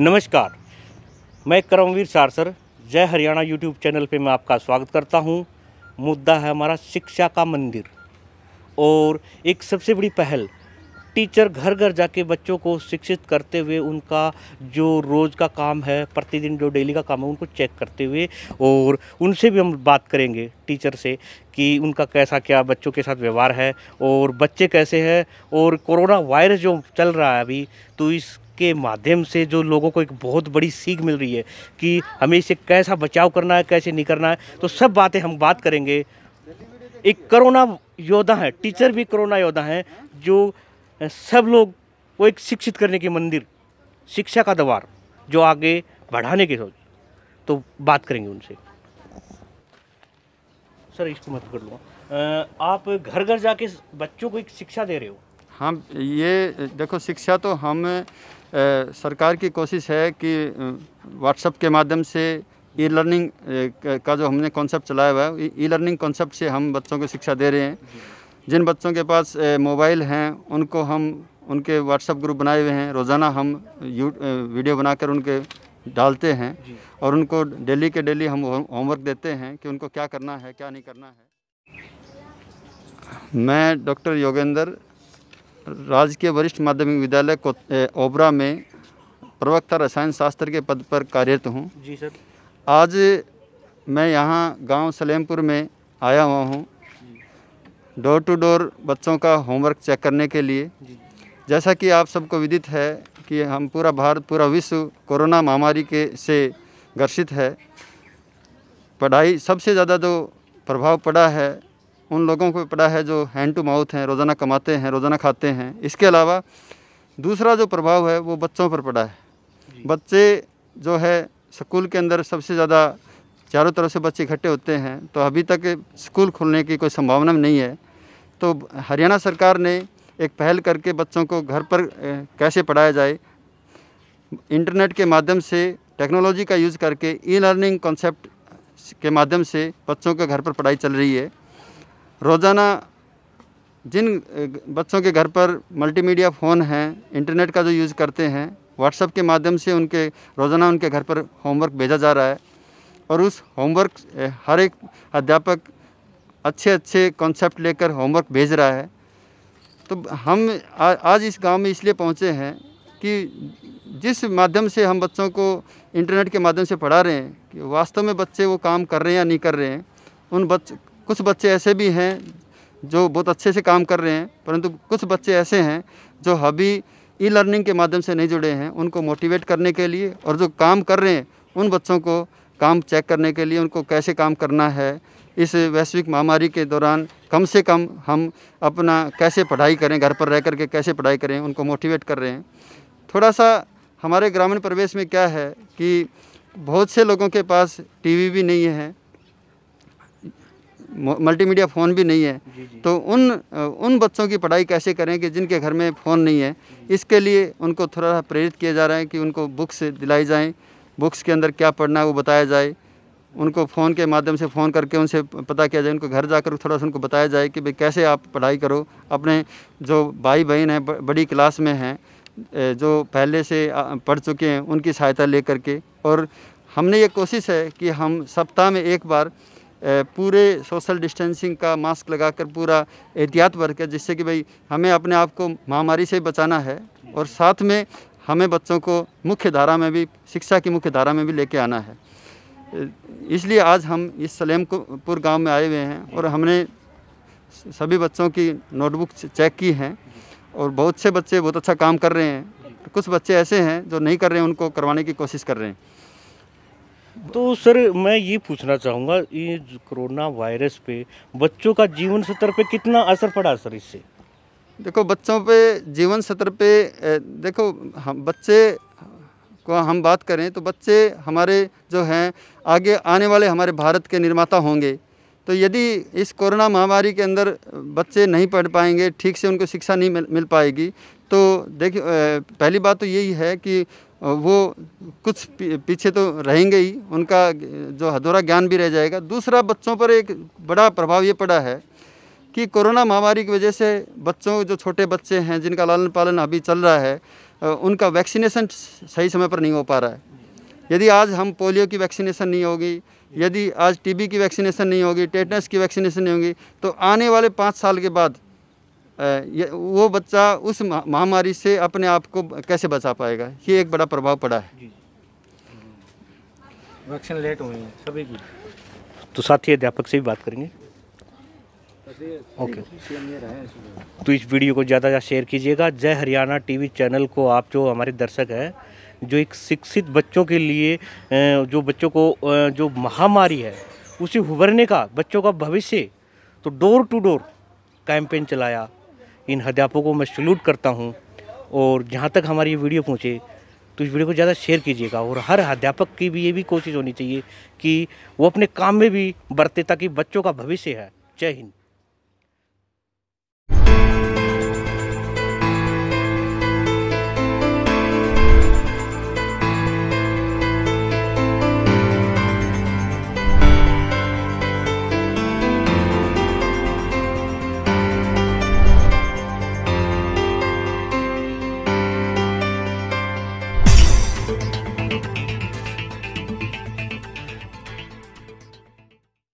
नमस्कार मैं करमवीर सारसर जय हरियाणा यूट्यूब चैनल पे मैं आपका स्वागत करता हूँ मुद्दा है हमारा शिक्षा का मंदिर और एक सबसे बड़ी पहल टीचर घर घर जाके बच्चों को शिक्षित करते हुए उनका जो रोज़ का काम है प्रतिदिन जो डेली का काम है उनको चेक करते हुए और उनसे भी हम बात करेंगे टीचर से कि उनका कैसा क्या बच्चों के साथ व्यवहार है और बच्चे कैसे हैं और कोरोना वायरस जो चल रहा है अभी तो इस के माध्यम से जो लोगों को एक बहुत बड़ी सीख मिल रही है कि हमें इसे कैसा बचाव करना है कैसे नहीं करना है तो सब बातें हम बात करेंगे एक कोरोना योद्धा है टीचर भी कोरोना योद्धा हैं जो सब लोग को एक शिक्षित करने के मंदिर शिक्षा का दवार जो आगे बढ़ाने की सोच तो बात करेंगे उनसे सर इसको मत कर लो आप घर घर जाके बच्चों को एक शिक्षा दे रहे हो हम ये देखो शिक्षा तो हम सरकार की कोशिश है कि व्हाट्सअप के माध्यम से ई लर्निंग का जो हमने कॉन्सेप्ट चलाया हुआ है ई लर्निंग कॉन्सेप्ट से हम बच्चों को शिक्षा दे रहे हैं जिन बच्चों के पास मोबाइल हैं उनको हम उनके व्हाट्सएप ग्रुप बनाए हुए हैं रोज़ाना हम यू वीडियो बनाकर उनके डालते हैं और उनको डेली के डेली हम होमवर्क देते हैं कि उनको क्या करना है क्या नहीं करना है मैं डॉक्टर योगेंद्र राजकीय वरिष्ठ माध्यमिक विद्यालय को ओबरा में प्रवक्ता रसायन शास्त्र के पद पर कार्यरत हूँ जी सर आज मैं यहाँ गांव सलेमपुर में आया हुआ हूँ डोर टू डोर बच्चों का होमवर्क चेक करने के लिए जैसा कि आप सबको विदित है कि हम पूरा भारत पूरा विश्व कोरोना महामारी के से ग्रसित है पढ़ाई सबसे ज़्यादा जो तो प्रभाव पड़ा है उन लोगों को पड़ा है जो हैंड टू माउथ हैं रोज़ाना कमाते हैं रोज़ाना खाते हैं इसके अलावा दूसरा जो प्रभाव है वो बच्चों पर पड़ा है बच्चे जो है स्कूल के अंदर सबसे ज़्यादा चारों तरफ से बच्चे इकट्ठे होते हैं तो अभी तक स्कूल खुलने की कोई संभावना नहीं है तो हरियाणा सरकार ने एक पहल करके बच्चों को घर पर कैसे पढ़ाया जाए इंटरनेट के माध्यम से टेक्नोलॉजी का यूज़ करके ई लर्निंग कॉन्सेप्ट के माध्यम से बच्चों के घर पर पढ़ाई चल रही है रोज़ाना जिन बच्चों के घर पर मल्टीमीडिया फ़ोन हैं इंटरनेट का जो यूज़ करते हैं व्हाट्सअप के माध्यम से उनके रोज़ाना उनके घर पर होमवर्क भेजा जा रहा है और उस होमवर्क हर एक अध्यापक अच्छे अच्छे कॉन्सेप्ट लेकर होमवर्क भेज रहा है तो हम आ, आज इस गांव में इसलिए पहुंचे हैं कि जिस माध्यम से हम बच्चों को इंटरनेट के माध्यम से पढ़ा रहे हैं कि वास्तव में बच्चे वो काम कर रहे हैं या नहीं कर रहे हैं उन बच्च कुछ बच्चे ऐसे भी हैं जो बहुत अच्छे से काम कर रहे हैं परंतु कुछ बच्चे ऐसे हैं जो अभी ई लर्निंग के माध्यम से नहीं जुड़े हैं उनको मोटिवेट करने के लिए और जो काम कर रहे हैं उन बच्चों को काम चेक करने के लिए उनको कैसे काम करना है इस वैश्विक महामारी के दौरान कम से कम हम अपना कैसे पढ़ाई करें घर पर रह कर के कैसे पढ़ाई करें उनको मोटिवेट कर रहे हैं थोड़ा सा हमारे ग्रामीण प्रवेश में क्या है कि बहुत से लोगों के पास टीवी भी नहीं है मल्टीमीडिया फ़ोन भी नहीं है तो उन उन बच्चों की पढ़ाई कैसे करें कि जिनके घर में फ़ोन नहीं है इसके लिए उनको थोड़ा सा प्रेरित किया जा रहा है कि उनको बुक्स दिलाई जाएँ बुक्स के अंदर क्या पढ़ना है वो बताया जाए उनको फ़ोन के माध्यम से फ़ोन करके उनसे पता किया जाए उनको घर जाकर थोड़ा सा उनको बताया जाए कि भाई कैसे आप पढ़ाई करो अपने जो भाई बहन हैं बड़ी क्लास में हैं जो पहले से पढ़ चुके हैं उनकी सहायता ले करके और हमने ये कोशिश है कि हम सप्ताह में एक बार पूरे सोशल डिस्टेंसिंग का मास्क लगाकर पूरा एहतियात बरकर जिससे कि भाई हमें अपने आप को महामारी से बचाना है और साथ में हमें बच्चों को मुख्य धारा में भी शिक्षा की मुख्य धारा में भी लेके आना है इसलिए आज हम इस सलेमपुर गांव में आए हुए हैं और हमने सभी बच्चों की नोटबुक चेक की हैं और बहुत से बच्चे बहुत अच्छा काम कर रहे हैं कुछ बच्चे ऐसे हैं जो नहीं कर रहे हैं उनको करवाने की कोशिश कर रहे हैं तो सर मैं ये पूछना चाहूँगा ये कोरोना वायरस पे बच्चों का जीवन स्तर पे कितना असर पड़ा सर इससे देखो बच्चों पे जीवन स्तर पे देखो हम बच्चे को हम बात करें तो बच्चे हमारे जो हैं आगे आने वाले हमारे भारत के निर्माता होंगे तो यदि इस कोरोना महामारी के अंदर बच्चे नहीं पढ़ पाएंगे ठीक से उनको शिक्षा नहीं मिल, मिल पाएगी तो देखिए पहली बात तो यही है कि वो कुछ पीछे तो रहेंगे ही उनका जो अधूरा ज्ञान भी रह जाएगा दूसरा बच्चों पर एक बड़ा प्रभाव ये पड़ा है कि कोरोना महामारी की वजह से बच्चों जो छोटे बच्चे हैं जिनका लालन पालन अभी चल रहा है उनका वैक्सीनेशन सही समय पर नहीं हो पा रहा है यदि आज हम पोलियो की वैक्सीनेशन नहीं होगी यदि आज टीबी की वैक्सीनेशन नहीं होगी टेटनस की वैक्सीनेशन नहीं होगी तो आने वाले पाँच साल के बाद वो बच्चा उस महामारी से अपने आप को कैसे बचा पाएगा ये एक बड़ा प्रभाव पड़ा है वैक्सीन लेट हुई है सभी की तो साथी अध्यापक से भी बात करेंगे ओके तो इस वीडियो को ज़्यादा से शेयर कीजिएगा जय हरियाणा टीवी चैनल को आप जो हमारे दर्शक हैं जो एक शिक्षित बच्चों के लिए जो बच्चों को जो महामारी है उसे उभरने का बच्चों का भविष्य तो डोर टू डोर कैंपेन चलाया इन अध्यापकों को मैं सल्यूट करता हूँ और जहाँ तक हमारी ये वीडियो पहुँचे तो इस वीडियो को ज़्यादा शेयर कीजिएगा और हर अध्यापक की भी ये भी कोशिश होनी चाहिए कि वो अपने काम में भी बरते ताकि बच्चों का भविष्य है जय हिंद